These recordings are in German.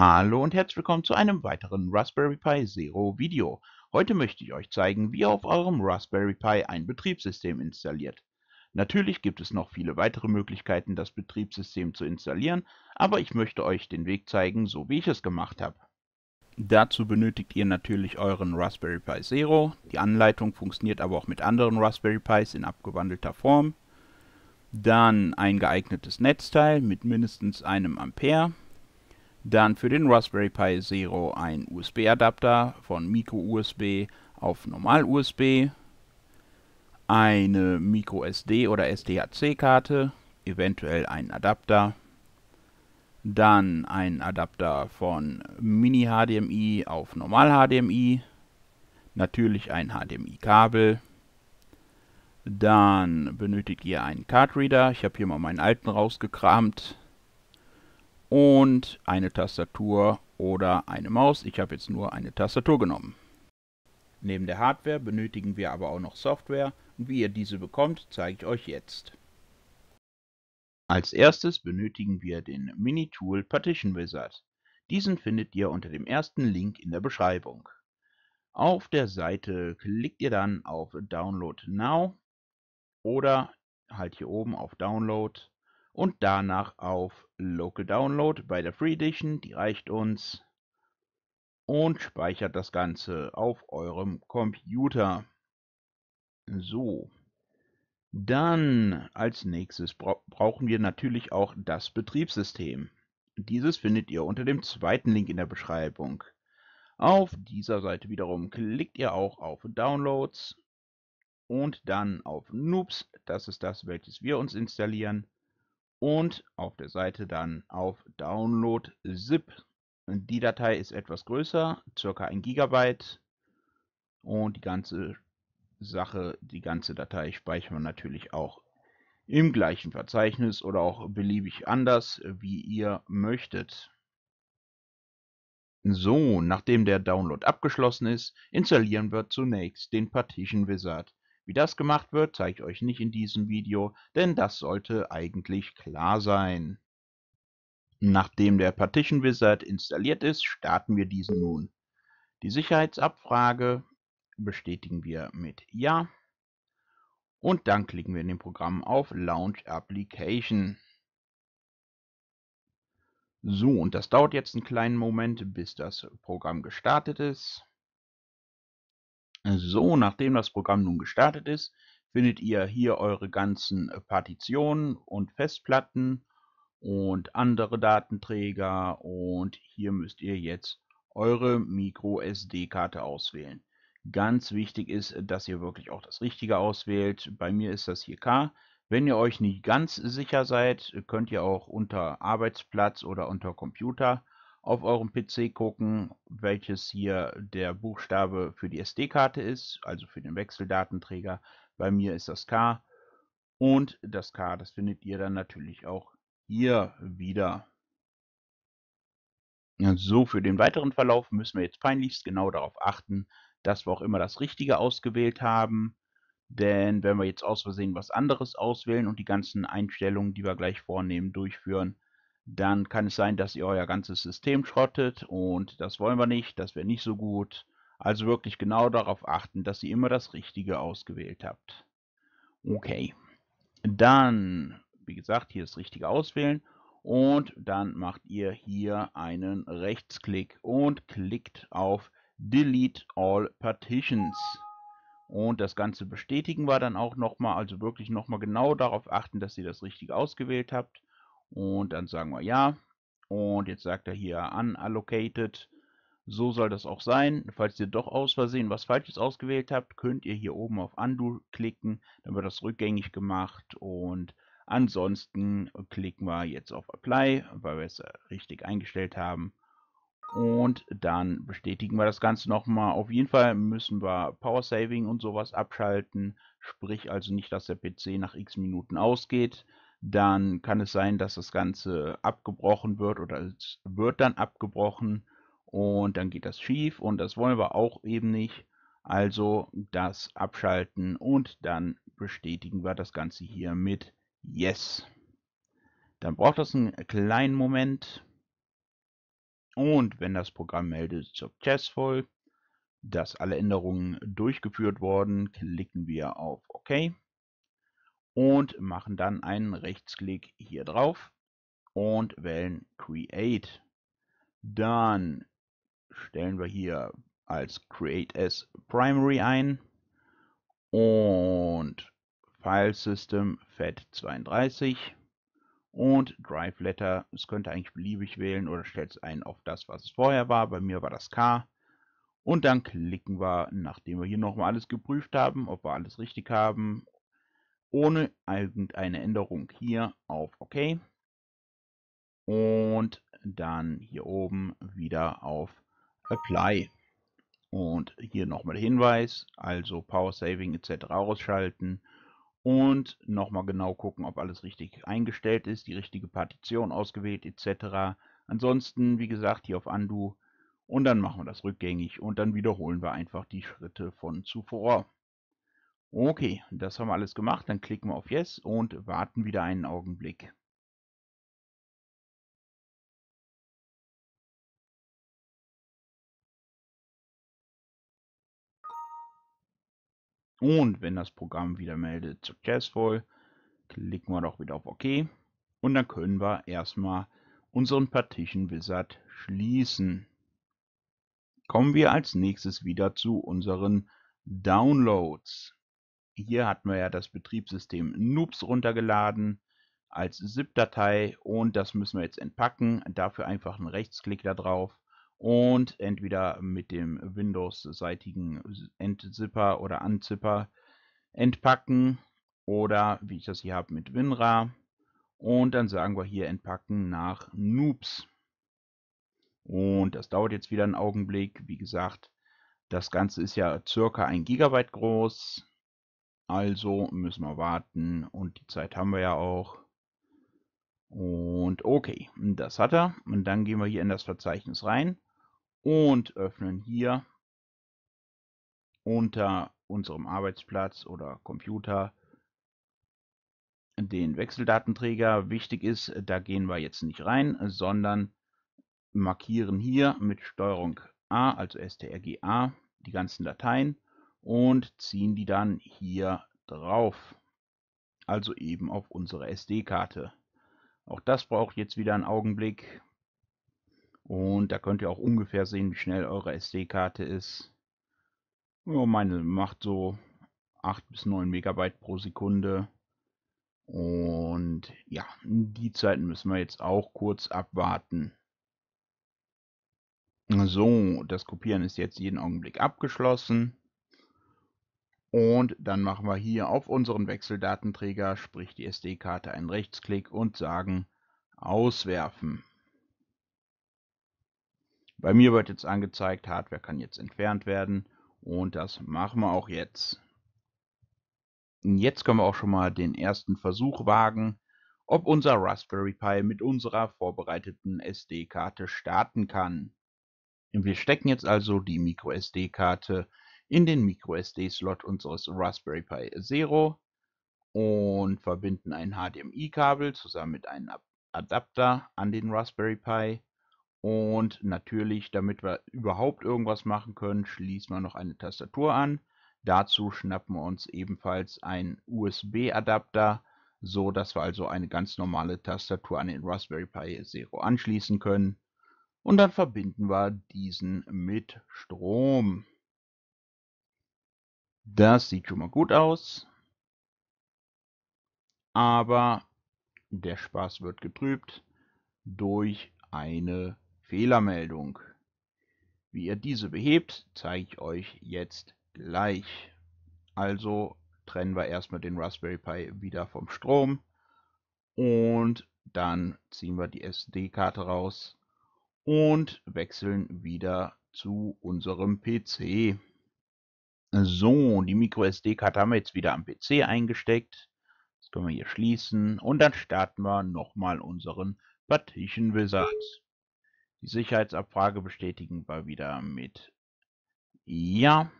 Hallo und herzlich willkommen zu einem weiteren Raspberry Pi Zero Video. Heute möchte ich euch zeigen, wie ihr auf eurem Raspberry Pi ein Betriebssystem installiert. Natürlich gibt es noch viele weitere Möglichkeiten, das Betriebssystem zu installieren, aber ich möchte euch den Weg zeigen, so wie ich es gemacht habe. Dazu benötigt ihr natürlich euren Raspberry Pi Zero. Die Anleitung funktioniert aber auch mit anderen Raspberry Pis in abgewandelter Form. Dann ein geeignetes Netzteil mit mindestens einem Ampere dann für den Raspberry Pi Zero ein USB-Adapter von Micro-USB auf Normal-USB. Eine Micro-SD oder sdhc karte eventuell einen Adapter. Dann einen Adapter von Mini-HDMI auf Normal-HDMI. Natürlich ein HDMI-Kabel. Dann benötigt ihr einen Card Reader. Ich habe hier mal meinen alten rausgekramt und eine Tastatur oder eine Maus. Ich habe jetzt nur eine Tastatur genommen. Neben der Hardware benötigen wir aber auch noch Software und wie ihr diese bekommt, zeige ich euch jetzt. Als erstes benötigen wir den Mini-Tool Partition Wizard. Diesen findet ihr unter dem ersten Link in der Beschreibung. Auf der Seite klickt ihr dann auf Download Now oder halt hier oben auf Download und danach auf Local Download bei der Free Edition, die reicht uns und speichert das Ganze auf eurem Computer. So. Dann als nächstes bra brauchen wir natürlich auch das Betriebssystem. Dieses findet ihr unter dem zweiten Link in der Beschreibung. Auf dieser Seite wiederum klickt ihr auch auf Downloads und dann auf Noobs, das ist das, welches wir uns installieren und auf der Seite dann auf Download ZIP. Die Datei ist etwas größer, circa 1 GB und die ganze Sache, die ganze Datei speichern wir natürlich auch im gleichen Verzeichnis oder auch beliebig anders, wie ihr möchtet. So, nachdem der Download abgeschlossen ist, installieren wir zunächst den Partition Wizard. Wie das gemacht wird, zeige ich euch nicht in diesem Video, denn das sollte eigentlich klar sein. Nachdem der Partition Wizard installiert ist, starten wir diesen nun. Die Sicherheitsabfrage bestätigen wir mit Ja und dann klicken wir in dem Programm auf Launch Application. So, und das dauert jetzt einen kleinen Moment, bis das Programm gestartet ist. So, nachdem das Programm nun gestartet ist, findet ihr hier eure ganzen äh, Partitionen und Festplatten und andere Datenträger und hier müsst ihr jetzt eure Micro-SD-Karte auswählen. Ganz wichtig ist, dass ihr wirklich auch das Richtige auswählt. Bei mir ist das hier K. Wenn ihr euch nicht ganz sicher seid, könnt ihr auch unter Arbeitsplatz oder unter Computer auf eurem PC gucken, welches hier der Buchstabe für die SD-Karte ist, also für den Wechseldatenträger. Bei mir ist das K. Und das K, das findet ihr dann natürlich auch hier wieder. So, für den weiteren Verlauf müssen wir jetzt peinlichst genau darauf achten, dass wir auch immer das Richtige ausgewählt haben. Denn wenn wir jetzt aus Versehen was anderes auswählen und die ganzen Einstellungen, die wir gleich vornehmen, durchführen, dann kann es sein, dass ihr euer ganzes System schrottet und das wollen wir nicht, das wäre nicht so gut. Also wirklich genau darauf achten, dass ihr immer das Richtige ausgewählt habt. Okay, dann, wie gesagt, hier das Richtige auswählen und dann macht ihr hier einen Rechtsklick und klickt auf Delete All Partitions. Und das Ganze bestätigen wir dann auch nochmal, also wirklich nochmal genau darauf achten, dass ihr das Richtige ausgewählt habt. Und dann sagen wir ja. Und jetzt sagt er hier unallocated. So soll das auch sein. Falls ihr doch aus Versehen was Falsches ausgewählt habt, könnt ihr hier oben auf Undo klicken. Dann wird das rückgängig gemacht. Und ansonsten klicken wir jetzt auf Apply, weil wir es richtig eingestellt haben. Und dann bestätigen wir das Ganze nochmal. Auf jeden Fall müssen wir Power Saving und sowas abschalten. Sprich also nicht, dass der PC nach x Minuten ausgeht dann kann es sein, dass das Ganze abgebrochen wird oder es wird dann abgebrochen und dann geht das schief und das wollen wir auch eben nicht. Also das abschalten und dann bestätigen wir das Ganze hier mit Yes. Dann braucht das einen kleinen Moment. Und wenn das Programm meldet Successful, dass alle Änderungen durchgeführt wurden, klicken wir auf OK und machen dann einen Rechtsklick hier drauf und wählen Create. Dann stellen wir hier als Create as Primary ein und File System FAT32 und Drive Letter. Es könnte eigentlich beliebig wählen oder stellt es ein auf das, was es vorher war. Bei mir war das K. Und dann klicken wir, nachdem wir hier nochmal alles geprüft haben, ob wir alles richtig haben ohne irgendeine Änderung hier auf OK und dann hier oben wieder auf Apply. Und hier nochmal Hinweis, also Power Saving etc. ausschalten und nochmal genau gucken, ob alles richtig eingestellt ist, die richtige Partition ausgewählt etc. Ansonsten, wie gesagt, hier auf Undo und dann machen wir das rückgängig und dann wiederholen wir einfach die Schritte von zuvor. Okay, das haben wir alles gemacht. Dann klicken wir auf Yes und warten wieder einen Augenblick. Und wenn das Programm wieder meldet Successful, klicken wir doch wieder auf OK. Und dann können wir erstmal unseren Partition Wizard schließen. Kommen wir als nächstes wieder zu unseren Downloads. Hier hatten wir ja das Betriebssystem Noobs runtergeladen als ZIP-Datei und das müssen wir jetzt entpacken. Dafür einfach einen Rechtsklick da drauf und entweder mit dem Windows-seitigen Entzipper oder Anzipper entpacken oder wie ich das hier habe mit WinRAR und dann sagen wir hier entpacken nach Noobs. Und das dauert jetzt wieder einen Augenblick. Wie gesagt, das Ganze ist ja circa ein Gigabyte groß. Also müssen wir warten und die Zeit haben wir ja auch. Und okay, das hat er. Und dann gehen wir hier in das Verzeichnis rein und öffnen hier unter unserem Arbeitsplatz oder Computer den Wechseldatenträger. Wichtig ist, da gehen wir jetzt nicht rein, sondern markieren hier mit STRG A, also STRG A, die ganzen Dateien und ziehen die dann hier drauf, also eben auf unsere SD-Karte. Auch das braucht jetzt wieder einen Augenblick und da könnt ihr auch ungefähr sehen, wie schnell eure SD-Karte ist. Ja, meine macht so 8 bis 9 Megabyte pro Sekunde. Und ja, die Zeiten müssen wir jetzt auch kurz abwarten. So, das Kopieren ist jetzt jeden Augenblick abgeschlossen. Und dann machen wir hier auf unseren Wechseldatenträger, sprich die SD-Karte, einen Rechtsklick und sagen Auswerfen. Bei mir wird jetzt angezeigt, Hardware kann jetzt entfernt werden und das machen wir auch jetzt. Jetzt können wir auch schon mal den ersten Versuch wagen, ob unser Raspberry Pi mit unserer vorbereiteten SD-Karte starten kann. Wir stecken jetzt also die micro sd karte in den MicroSD-Slot unseres Raspberry Pi Zero und verbinden ein HDMI-Kabel zusammen mit einem Adapter an den Raspberry Pi. Und natürlich, damit wir überhaupt irgendwas machen können, schließen wir noch eine Tastatur an. Dazu schnappen wir uns ebenfalls einen USB-Adapter, so dass wir also eine ganz normale Tastatur an den Raspberry Pi Zero anschließen können. Und dann verbinden wir diesen mit Strom. Das sieht schon mal gut aus. Aber der Spaß wird getrübt durch eine Fehlermeldung. Wie ihr diese behebt, zeige ich euch jetzt gleich. Also trennen wir erstmal den Raspberry Pi wieder vom Strom und dann ziehen wir die SD-Karte raus und wechseln wieder zu unserem PC. So, die MicroSD-Karte haben wir jetzt wieder am PC eingesteckt. Das können wir hier schließen und dann starten wir nochmal unseren Partition Wizard. Die Sicherheitsabfrage bestätigen wir wieder mit Ja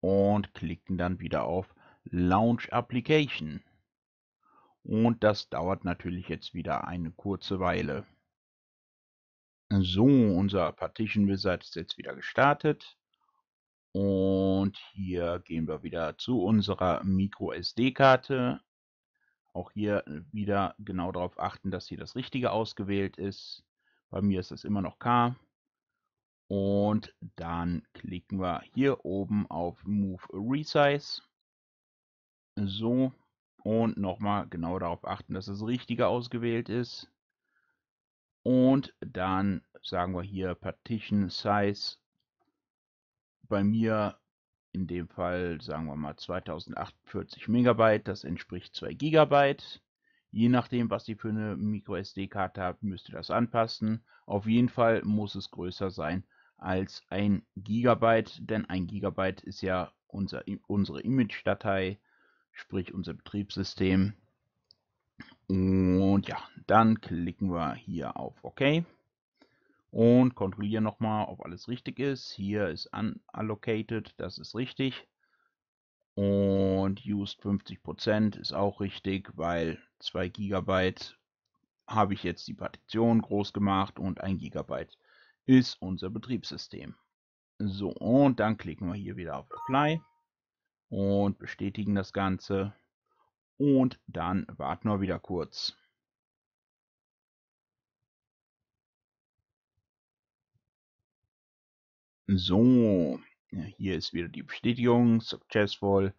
und klicken dann wieder auf Launch Application. Und das dauert natürlich jetzt wieder eine kurze Weile. So, unser Partition Wizard ist jetzt wieder gestartet. Und hier gehen wir wieder zu unserer Micro-SD-Karte. Auch hier äh, wieder genau darauf achten, dass hier das Richtige ausgewählt ist. Bei mir ist es immer noch K. Und dann klicken wir hier oben auf Move Resize. So. Und nochmal genau darauf achten, dass das Richtige ausgewählt ist. Und dann sagen wir hier Partition Size bei mir in dem Fall, sagen wir mal, 2048 Megabyte, das entspricht 2 Gigabyte. Je nachdem, was Sie für eine MicroSD-Karte haben, müsste das anpassen. Auf jeden Fall muss es größer sein als 1 Gigabyte, denn 1 Gigabyte ist ja unser, unsere Image-Datei, sprich unser Betriebssystem. Und ja, dann klicken wir hier auf OK und kontrolliere nochmal, ob alles richtig ist. Hier ist unallocated, das ist richtig. Und used 50% ist auch richtig, weil 2 GB habe ich jetzt die Partition groß gemacht und 1 GB ist unser Betriebssystem. So, und dann klicken wir hier wieder auf Apply und bestätigen das Ganze. Und dann warten wir wieder kurz. So, hier ist wieder die Bestätigung, successful.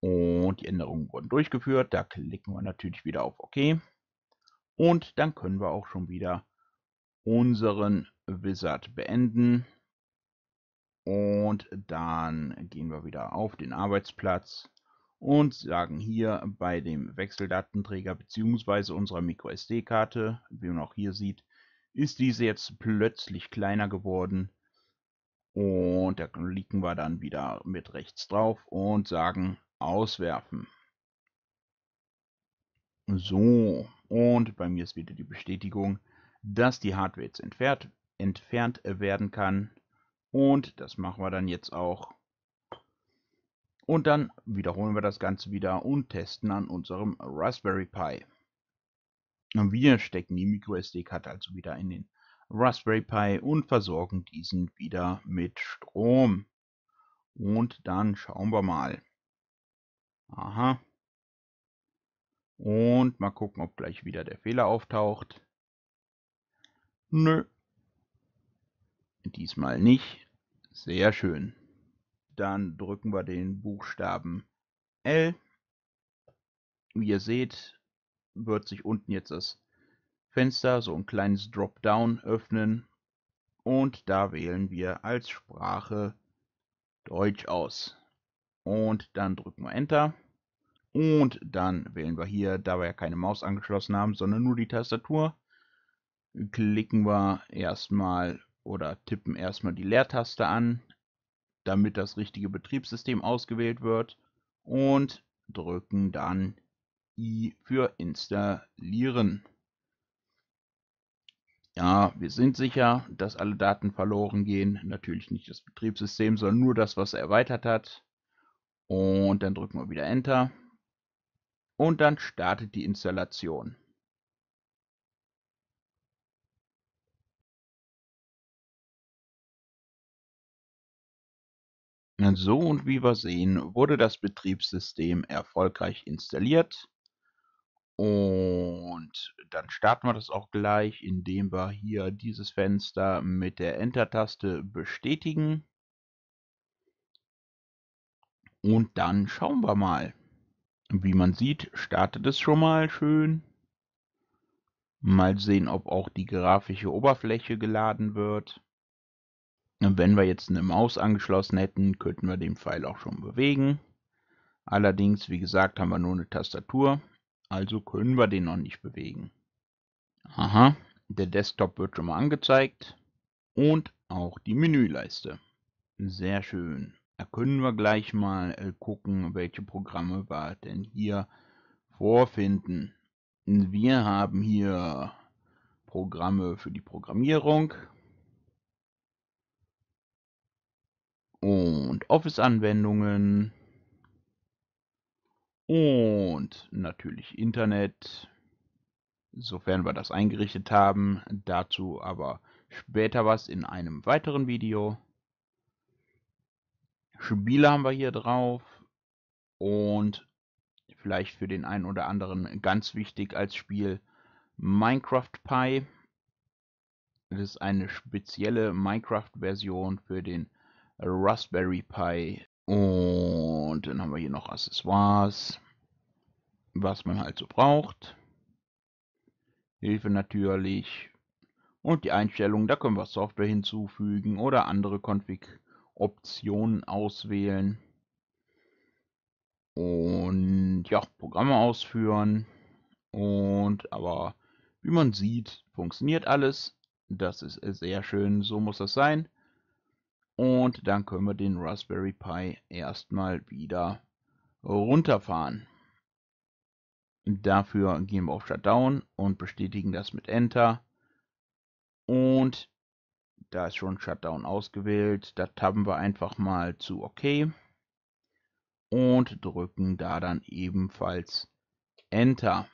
Und die Änderungen wurden durchgeführt. Da klicken wir natürlich wieder auf OK. Und dann können wir auch schon wieder unseren Wizard beenden. Und dann gehen wir wieder auf den Arbeitsplatz und sagen hier bei dem Wechseldatenträger bzw. unserer MicroSD-Karte, wie man auch hier sieht, ist diese jetzt plötzlich kleiner geworden. Und da klicken wir dann wieder mit rechts drauf und sagen auswerfen. So, und bei mir ist wieder die Bestätigung, dass die Hardware jetzt entfernt, entfernt werden kann. Und das machen wir dann jetzt auch. Und dann wiederholen wir das Ganze wieder und testen an unserem Raspberry Pi. Wir stecken die MicroSD-Karte also wieder in den Raspberry Pi und versorgen diesen wieder mit Strom. Und dann schauen wir mal. Aha. Und mal gucken, ob gleich wieder der Fehler auftaucht. Nö. Diesmal nicht. Sehr schön. Dann drücken wir den Buchstaben L. Wie ihr seht, wird sich unten jetzt das Fenster, so ein kleines Dropdown öffnen und da wählen wir als Sprache Deutsch aus. Und dann drücken wir Enter und dann wählen wir hier, da wir ja keine Maus angeschlossen haben, sondern nur die Tastatur, klicken wir erstmal oder tippen erstmal die Leertaste an, damit das richtige Betriebssystem ausgewählt wird und drücken dann I für installieren. Ja, wir sind sicher, dass alle Daten verloren gehen. Natürlich nicht das Betriebssystem, sondern nur das, was er erweitert hat. Und dann drücken wir wieder Enter. Und dann startet die Installation. So und wie wir sehen, wurde das Betriebssystem erfolgreich installiert. Und dann starten wir das auch gleich, indem wir hier dieses Fenster mit der Enter-Taste bestätigen. Und dann schauen wir mal. Wie man sieht, startet es schon mal schön. Mal sehen, ob auch die grafische Oberfläche geladen wird. Wenn wir jetzt eine Maus angeschlossen hätten, könnten wir den Pfeil auch schon bewegen. Allerdings, wie gesagt, haben wir nur eine Tastatur also können wir den noch nicht bewegen. Aha, der Desktop wird schon mal angezeigt und auch die Menüleiste. Sehr schön. Da können wir gleich mal äh, gucken, welche Programme wir denn hier vorfinden. Wir haben hier Programme für die Programmierung und Office-Anwendungen und natürlich Internet, sofern wir das eingerichtet haben. Dazu aber später was in einem weiteren Video. Spiele haben wir hier drauf und vielleicht für den einen oder anderen ganz wichtig als Spiel Minecraft Pi. Das ist eine spezielle Minecraft-Version für den Raspberry Pi und dann haben wir hier noch Accessoires, was man halt so braucht. Hilfe natürlich. Und die Einstellungen, da können wir Software hinzufügen oder andere Config-Optionen auswählen. Und ja, Programme ausführen. Und aber wie man sieht, funktioniert alles. Das ist sehr schön, so muss das sein. Und dann können wir den Raspberry Pi erstmal wieder runterfahren. Dafür gehen wir auf Shutdown und bestätigen das mit Enter. Und da ist schon Shutdown ausgewählt. Da tappen wir einfach mal zu OK und drücken da dann ebenfalls Enter.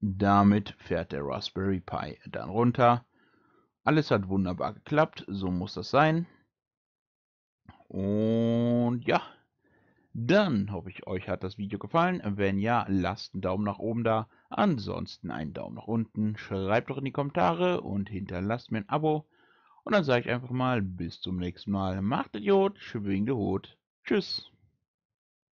Damit fährt der Raspberry Pi dann runter alles hat wunderbar geklappt, so muss das sein. Und ja, dann hoffe ich, euch hat das Video gefallen. Wenn ja, lasst einen Daumen nach oben da. Ansonsten einen Daumen nach unten. Schreibt doch in die Kommentare und hinterlasst mir ein Abo. Und dann sage ich einfach mal, bis zum nächsten Mal. Macht Idiot, schwingende Hut. Tschüss.